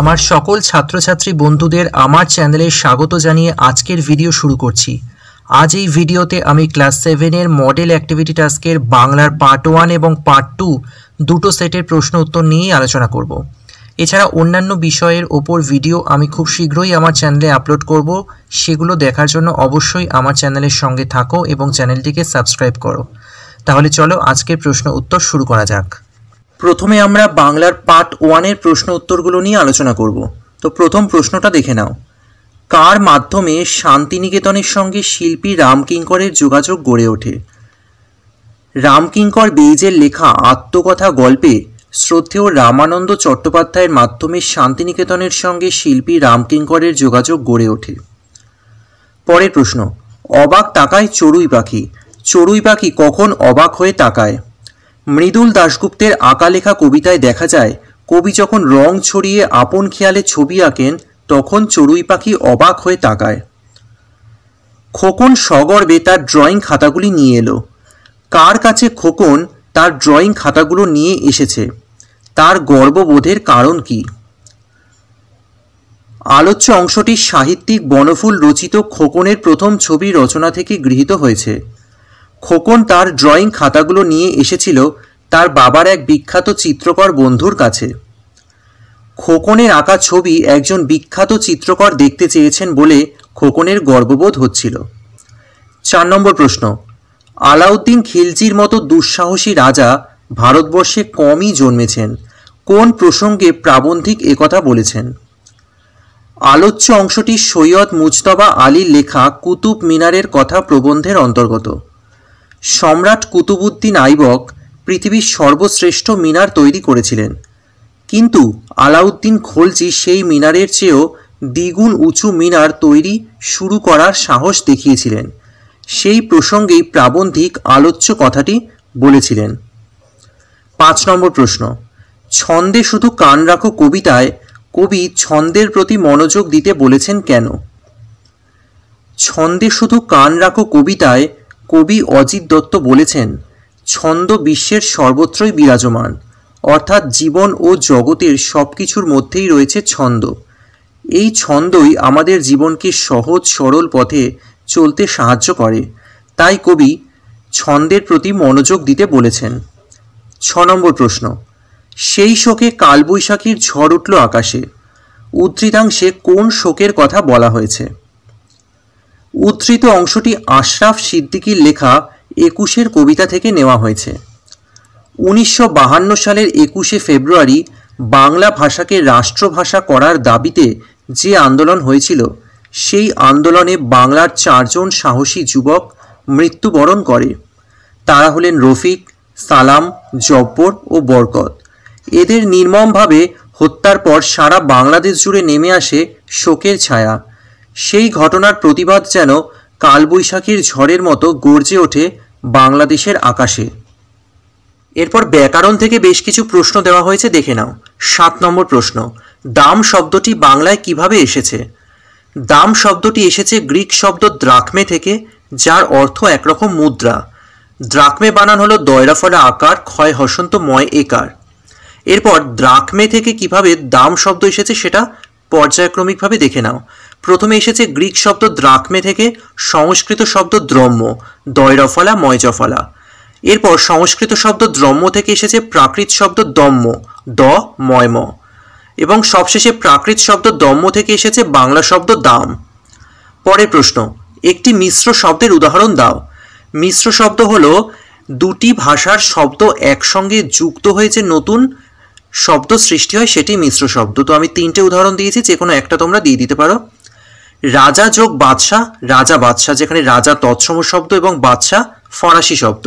আমার সকল ছাত্রছাত্রী বন্ধুদের আমার চ্যানেলে স্বাগত জানিয়ে আজকের ভিডিও শুরু করছি আজ এই ভিডিওতে আমি ক্লাস সেভেনের মডেল অ্যাক্টিভিটি টাস্কের বাংলার পার্ট ওয়ান এবং পার্ট টু দুটো সেটের প্রশ্ন উত্তর নিয়েই আলোচনা করব এছাড়া অন্যান্য বিষয়ের ওপর ভিডিও আমি খুব শীঘ্রই আমার চ্যানেলে আপলোড করব সেগুলো দেখার জন্য অবশ্যই আমার চ্যানেলের সঙ্গে থাকো এবং চ্যানেলটিকে সাবস্ক্রাইব করো তাহলে চলো আজকের প্রশ্ন উত্তর শুরু করা যাক প্রথমে আমরা বাংলার পার্ট ওয়ানের প্রশ্ন উত্তরগুলো নিয়ে আলোচনা করব তো প্রথম প্রশ্নটা দেখে নাও কার মাধ্যমে শান্তিনিকেতনের সঙ্গে শিল্পী রামকিঙ্করের যোগাযোগ গড়ে ওঠে রামকিঙ্কর বেইজের লেখা আত্মকথা গল্পে শ্রদ্ধেয় রামানন্দ চট্টোপাধ্যায়ের মাধ্যমে শান্তিনিকেতনের সঙ্গে শিল্পী রামকিঙ্করের যোগাযোগ গড়ে ওঠে পরের প্রশ্ন অবাক তাকায় চড়ুই পাখি চড়ুই পাখি কখন অবাক হয়ে তাকায় মৃদুল দাশগুপ্তের আঁকা লেখা কবিতায় দেখা যায় কবি যখন রং ছড়িয়ে আপন খেয়ালে ছবি আঁকেন তখন চড়ুই পাখি অবাক হয়ে তাকায় খোকন সগর্বে তার ড্রয়িং খাতাগুলি নিয়ে এলো কার কাছে খোকন তার ড্রয়িং খাতাগুলো নিয়ে এসেছে তার গর্ববোধের কারণ কি আলোচ্য অংশটি সাহিত্যিক বনফুল রচিত খোকনের প্রথম ছবি রচনা থেকে গৃহীত হয়েছে খোকন তার ড্রয়িং খাতাগুলো নিয়ে এসেছিল তার বাবার এক বিখ্যাত চিত্রকর বন্ধুর কাছে খোকনের আঁকা ছবি একজন বিখ্যাত চিত্রকর দেখতে চেয়েছেন বলে খোকনের গর্ববোধ হচ্ছিল চার নম্বর প্রশ্ন আলাউদ্দিন খিলজির মতো দুঃসাহসী রাজা ভারতবর্ষে কমই জন্মেছেন কোন প্রসঙ্গে প্রাবন্ধিক একথা বলেছেন আলোচ্য অংশটি সৈয়দ মুজতবা আলীর লেখা কুতুব মিনারের কথা প্রবন্ধের অন্তর্গত সম্রাট কুতুবুদ্দিন আইবক পৃথিবীর সর্বশ্রেষ্ঠ মিনার তৈরি করেছিলেন কিন্তু আলাউদ্দিন খলজি সেই মিনারের চেয়েও দ্বিগুণ উঁচু মিনার তৈরি শুরু করার সাহস দেখিয়েছিলেন সেই প্রসঙ্গেই প্রাবন্ধিক আলোচ্য কথাটি বলেছিলেন পাঁচ নম্বর প্রশ্ন ছন্দে শুধু কান রাখো কবিতায় কবি ছন্দের প্রতি মনোযোগ দিতে বলেছেন কেন ছন্দে শুধু কান রাখো কবিতায় কবি অজিত দত্ত বলেছেন ছন্দ বিশ্বের সর্বত্রই বিরাজমান অর্থাৎ জীবন ও জগতের সব কিছুর মধ্যেই রয়েছে ছন্দ এই ছন্দই আমাদের জীবনকে সহজ সরল পথে চলতে সাহায্য করে তাই কবি ছন্দের প্রতি মনোযোগ দিতে বলেছেন ছ নম্বর প্রশ্ন সেই শোকে কালবৈশাখীর ঝড় উঠল আকাশে উদ্ধৃতাংশে কোন শোকের কথা বলা হয়েছে উদ্ধৃত অংশটি আশরাফ সিদ্দিকির লেখা একুশের কবিতা থেকে নেওয়া হয়েছে উনিশশো সালের একুশে ফেব্রুয়ারি বাংলা ভাষাকে রাষ্ট্রভাষা করার দাবিতে যে আন্দোলন হয়েছিল সেই আন্দোলনে বাংলার চারজন সাহসী যুবক মৃত্যুবরণ করে তারা হলেন রফিক সালাম জব্বর ও বরকত এদের নির্মমভাবে হত্যার পর সারা বাংলাদেশ জুড়ে নেমে আসে শোকের ছায়া সেই ঘটনার প্রতিবাদ যেন কালবৈশাখীর ঝড়ের মতো গর্জে ওঠে বাংলাদেশের আকাশে এরপর ব্যাকরণ থেকে বেশ কিছু প্রশ্ন দেওয়া হয়েছে দেখে নাও সাত নম্বর প্রশ্ন দাম শব্দটি বাংলায় কিভাবে এসেছে দাম শব্দটি এসেছে গ্রিক শব্দ দ্রাকমে থেকে যার অর্থ একরকম মুদ্রা দ্রাকমে বানান হলো দয়রাফলা আকার ক্ষয় হসন্ত ময় একার এরপর দ্রাকমে থেকে কিভাবে দাম শব্দ এসেছে সেটা পর্যায়ক্রমিকভাবে দেখে নাও প্রথমে এসেছে গ্রিক শব্দ দ্রাকমে থেকে সংস্কৃত শব্দ দ্রম্য দয়রফলা ময়জফলা এরপর সংস্কৃত শব্দ দ্রম্য থেকে এসেছে প্রাকৃত শব্দ দম্য দ ময়ম এবং সবশেষে প্রাকৃত শব্দ দম্য থেকে এসেছে বাংলা শব্দ দাম পরের প্রশ্ন একটি মিশ্র শব্দের উদাহরণ দাও মিশ্র শব্দ হল দুটি ভাষার শব্দ একসঙ্গে যুক্ত হয়ে যে নতুন শব্দ সৃষ্টি হয় সেটি মিশ্র শব্দ তো আমি তিনটে উদাহরণ দিয়েছি যে কোনো একটা তোমরা দিয়ে দিতে পারো রাজা যোগ বাদশাহ রাজা বাদশাহ যেখানে রাজা তৎসম শব্দ এবং বাদশাহ ফরাসি শব্দ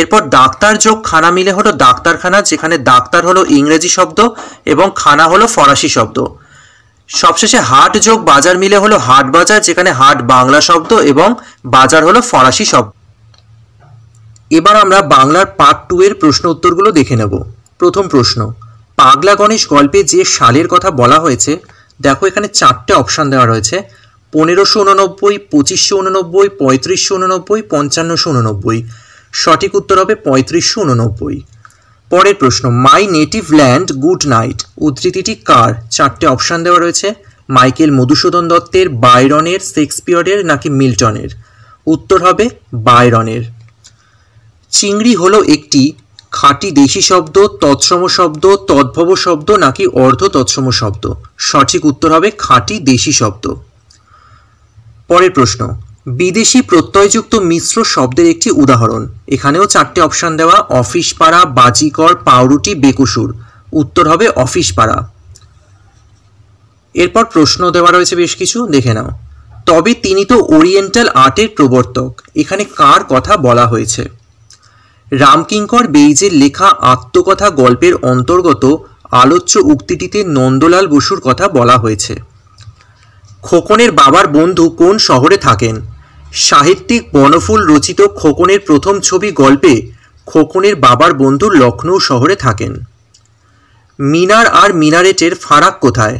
এরপর ডাক্তার যোগ খানা মিলে হলো ডাক্তারখানা যেখানে ডাক্তার হলো ইংরেজি শব্দ এবং খানা হলো ফরাসি শব্দ সবশেষে হাট যোগ বাজার মিলে হলো হাট বাজার যেখানে হাট বাংলা শব্দ এবং বাজার হলো ফরাসি শব্দ এবার আমরা বাংলার পার্ট টু এর প্রশ্ন উত্তরগুলো দেখে নেব প্রথম প্রশ্ন পাগলা গণেশ গল্পে যে সালের কথা বলা হয়েছে দেখো এখানে চারটে অপশান দেওয়া রয়েছে পনেরোশো উননব্বই পঁচিশশো উননব্বই পঁয়ত্রিশশো উননব্বই পঞ্চান্নশো উননব্বই সঠিক উত্তর হবে পঁয়ত্রিশশো উননব্বই পরের প্রশ্ন my native land good night উদ্ধৃতিটি কার চারটে অপশান দেওয়া রয়েছে মাইকেল মধুসূদন দত্তের বাইরনের শেক্সপিয়রের নাকি মিল্টনের উত্তর হবে বাইরনের চিংড়ি হলো একটি খাঁটি দেশি শব্দ তৎসম শব্দ তদ্ভব শব্দ নাকি অর্ধ তৎসম শব্দ সঠিক উত্তর হবে খাঁটি দেশি শব্দ পরের প্রশ্ন বিদেশি প্রত্যয়যুক্ত মিশ্র শব্দের একটি উদাহরণ এখানেও চারটে অপশান দেওয়া অফিস পাড়া বাজিকর পাউরুটি বেকুসুর উত্তর হবে অফিস পাড়া এরপর প্রশ্ন দেওয়া রয়েছে বেশ কিছু দেখে নাও তবে তিনি তো ওরিয়েন্টাল আর্টের প্রবর্তক এখানে কার কথা বলা হয়েছে রামকিঙ্কর বেইজের লেখা আত্মকথা গল্পের অন্তর্গত আলোচ্য উক্তিটিতে নন্দলাল বসুর কথা বলা হয়েছে খোকনের বাবার বন্ধু কোন শহরে থাকেন সাহিত্যিক বনফুল রচিত খোকনের প্রথম ছবি গল্পে খোকনের বাবার বন্ধু লখনৌ শহরে থাকেন মিনার আর মিনারেটের ফারাক কোথায়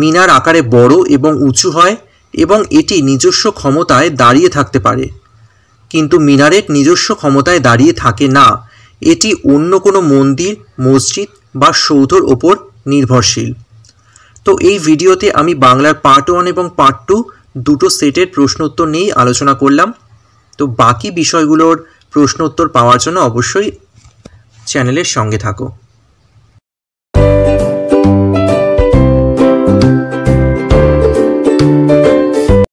মিনার আকারে বড় এবং উঁচু হয় এবং এটি নিজস্ব ক্ষমতায় দাঁড়িয়ে থাকতে পারে কিন্তু মিনারেট নিজস্ব ক্ষমতায় দাঁড়িয়ে থাকে না এটি অন্য কোনো মন্দির মসজিদ বা সৌধর ওপর নির্ভরশীল তো এই ভিডিওতে আমি বাংলার পার্ট ওয়ান এবং পার্ট টু দুটো সেটের প্রশ্নোত্তর নিয়েই আলোচনা করলাম তো বাকি বিষয়গুলোর প্রশ্নোত্তর পাওয়ার জন্য অবশ্যই চ্যানেলের সঙ্গে থাকো